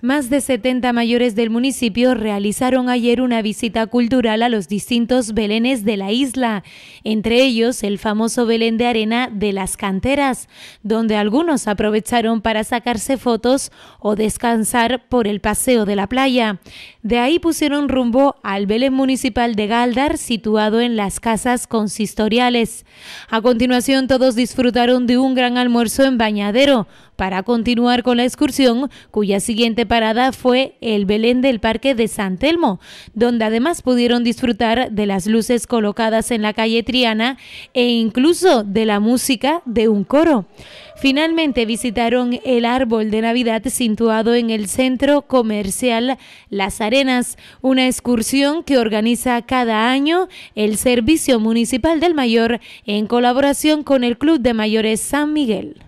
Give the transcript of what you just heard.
Más de 70 mayores del municipio realizaron ayer una visita cultural a los distintos belenes de la isla, entre ellos el famoso Belén de Arena de las Canteras, donde algunos aprovecharon para sacarse fotos o descansar por el paseo de la playa. De ahí pusieron rumbo al Belén Municipal de Galdar, situado en las casas consistoriales. A continuación, todos disfrutaron de un gran almuerzo en Bañadero, para continuar con la excursión, cuya siguiente parada fue el Belén del Parque de San Telmo, donde además pudieron disfrutar de las luces colocadas en la calle Triana e incluso de la música de un coro. Finalmente visitaron el árbol de Navidad situado en el centro comercial Las Arenas, una excursión que organiza cada año el Servicio Municipal del Mayor en colaboración con el Club de Mayores San Miguel.